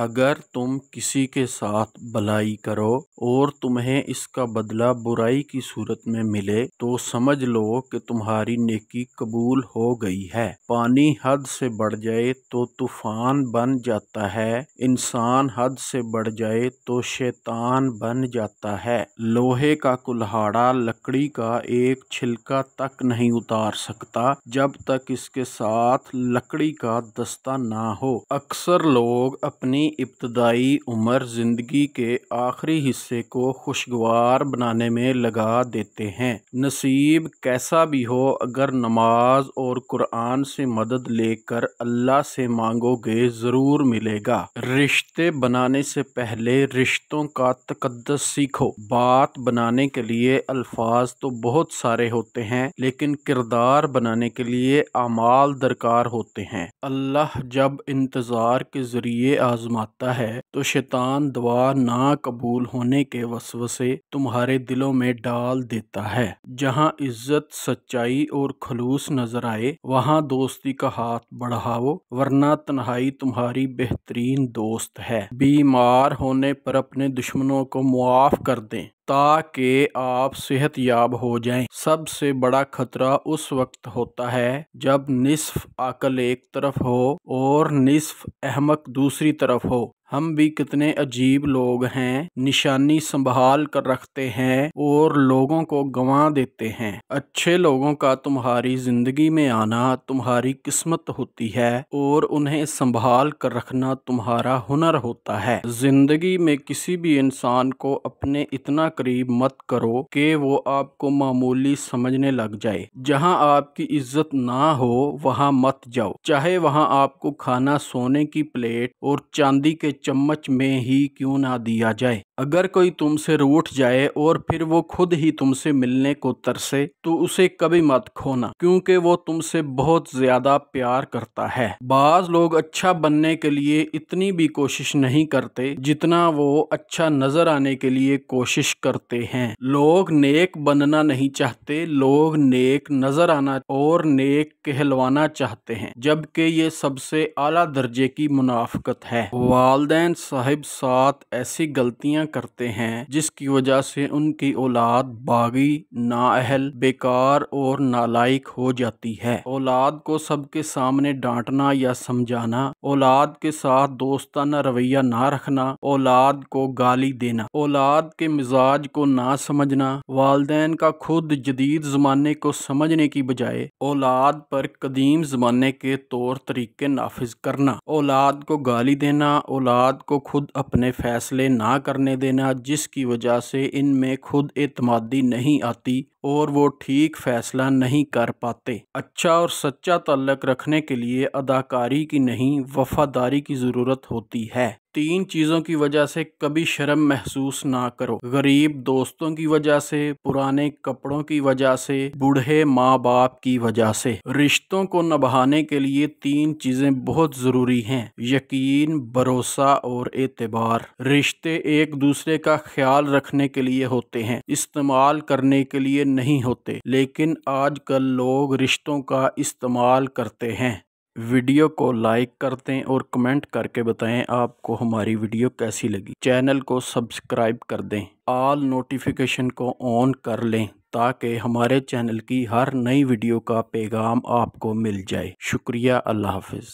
अगर तुम किसी के साथ भलाई करो और तुम्हें इसका बदला बुराई की सूरत में मिले तो समझ लो कि तुम्हारी नेकी कबूल हो गई है पानी हद से बढ़ जाए तो तूफान बन जाता है इंसान हद से बढ़ जाए तो शैतान बन जाता है लोहे का कुल्हाड़ा लकड़ी का एक छिलका तक नहीं उतार सकता जब तक इसके साथ लकड़ी का दस्ता ना हो अक्सर लोग अपनी इब्तदाई उम्र ज़िंदगी के आखिरी हिस्से को खुशगवार बनाने में लगा देते हैं नसीब कैसा भी हो अगर नमाज और कुरान से मदद लेकर अल्लाह से मांगोगे ज़रूर मिलेगा रिश्ते बनाने से पहले रिश्तों का तकदस सीखो बात बनाने के लिए अल्फाज तो बहुत सारे होते हैं लेकिन किरदार बनाने के लिए अमाल दरकार होते हैं अल्लाह जब इंतज़ार के ज़रिए आजमा फरमाता है तो शैतान दुआ ना कबूल होने के वसवसे तुम्हारे दिलों में डाल देता है जहाँ इज्जत सच्चाई और खलूस नजर आए वहाँ दोस्ती का हाथ बढ़ाओ वरना तन्हाई तुम्हारी बेहतरीन दोस्त है बीमार होने पर अपने दुश्मनों को मुआफ कर दें ताकि आप सेहत याब हो जाएं। सबसे बड़ा खतरा उस वक्त होता है जब निसफ अकल एक तरफ हो और निसफ अहमक दूसरी तरफ हो हम भी कितने अजीब लोग हैं निशानी संभाल कर रखते हैं और लोगों को गंवा देते हैं अच्छे लोगों का तुम्हारी जिंदगी में आना तुम्हारी किस्मत होती है और उन्हें संभाल कर रखना तुम्हारा हुनर होता है जिंदगी में किसी भी इंसान को अपने इतना करीब मत करो कि वो आपको मामूली समझने लग जाए जहाँ आपकी इज्जत ना हो वहाँ मत जाओ चाहे वहाँ आपको खाना सोने की प्लेट और चांदी के चम्मच में ही क्यों ना दिया जाए अगर कोई तुमसे रूठ जाए और फिर वो खुद ही तुमसे मिलने को तरसे तो उसे कभी मत खोना क्योंकि वो तुमसे बहुत ज्यादा प्यार करता है बाज लोग अच्छा बनने के लिए इतनी भी कोशिश नहीं करते जितना वो अच्छा नजर आने के लिए कोशिश करते हैं लोग नेक बनना नहीं चाहते लोग नेक नजर आना और नेक कहलवाना चाहते हैं जबकि ये सबसे आला दर्जे की मुनाफकत है वाल वालदेन साहिब साथ ऐसी गलतियां करते हैं जिसकी वजह से उनकी औलाद बागी नाअहल बेकार और नालायक हो जाती है औलाद को सबके सामने डांटना या समझाना औलाद के साथ दोस्ताना रवैया ना रखना औलाद को गाली देना औलाद के मिजाज को ना समझना वालदेन का खुद जदीद ज़माने को समझने की बजाय औलाद पर कदीम ज़माने के तौर तरीके नाफिज करना औलाद को गाली देना औलाद अफराद को खुद अपने फ़ैसले ना करने देना जिसकी वजह से इनमें खुद एतमादी नहीं आती और वो ठीक फैसला नहीं कर पाते अच्छा और सच्चा तल्लक रखने के लिए अदाकारी की नहीं वफादारी की ज़रूरत होती है तीन चीज़ों की वजह से कभी शर्म महसूस ना करो गरीब दोस्तों की वजह से पुराने कपड़ों की वजह से बूढ़े माँ बाप की वजह से रिश्तों को नभाने के लिए तीन चीज़ें बहुत ज़रूरी हैं यकीन भरोसा और एतबार रिश्ते एक दूसरे का ख्याल रखने के लिए होते हैं इस्तेमाल करने के लिए नहीं होते लेकिन आजकल लोग रिश्तों का इस्तेमाल करते हैं वीडियो को लाइक कर दें और कमेंट करके बताएं आपको हमारी वीडियो कैसी लगी चैनल को सब्सक्राइब कर दें ऑल नोटिफिकेशन को ऑन कर लें ताकि हमारे चैनल की हर नई वीडियो का पैगाम आपको मिल जाए शुक्रिया अल्लाह हाफिज़